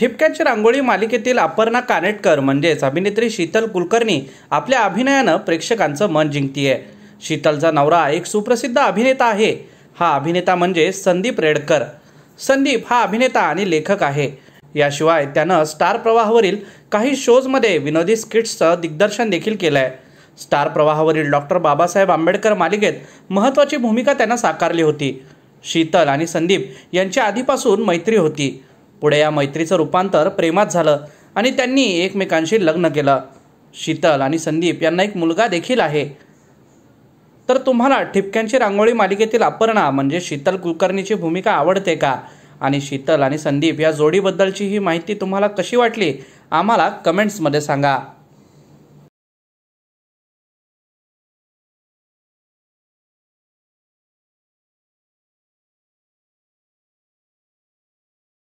ठिपक्यांची रांगोळी मालिकेतील अपर्णा कानेटकर म्हणजेच अभिनेत्री शीतल कुलकर्णी आपल्या अभिनयानं प्रेक्षकांचं मन जिंकतीये शीतलचा नवरा एक सुप्रसिद्ध अभिनेता आहे हा अभिनेता म्हणजे संदीप रेडकर संदीप हा अभिनेता आणि लेखक आहे याशिवाय त्यानं स्टार प्रवाहावरील काही शोजमध्ये विनोदी स्किट्सचं दिग्दर्शन देखील केलं आहे स्टार प्रवाहावरील डॉक्टर बाबासाहेब आंबेडकर मालिकेत महत्त्वाची भूमिका त्यानं साकारली होती शीतल आणि संदीप यांची आधीपासून मैत्री होती पुढे या मैत्रीचं रूपांतर प्रेमात झालं आणि त्यांनी एकमेकांशी लग्न केलं शीतल आणि संदीप यांना एक मुलगा देखील आहे तर तुम्हाला ठिपक्यांची रांगोळी मालिकेतील अपर्णा म्हणजे शीतल कुलकर्णीची भूमिका आवडते का आणि शीतल आणि संदीप या जोडीबद्दलची ही माहिती तुम्हाला कशी वाटली आम्हाला कमेंट्समध्ये सांगा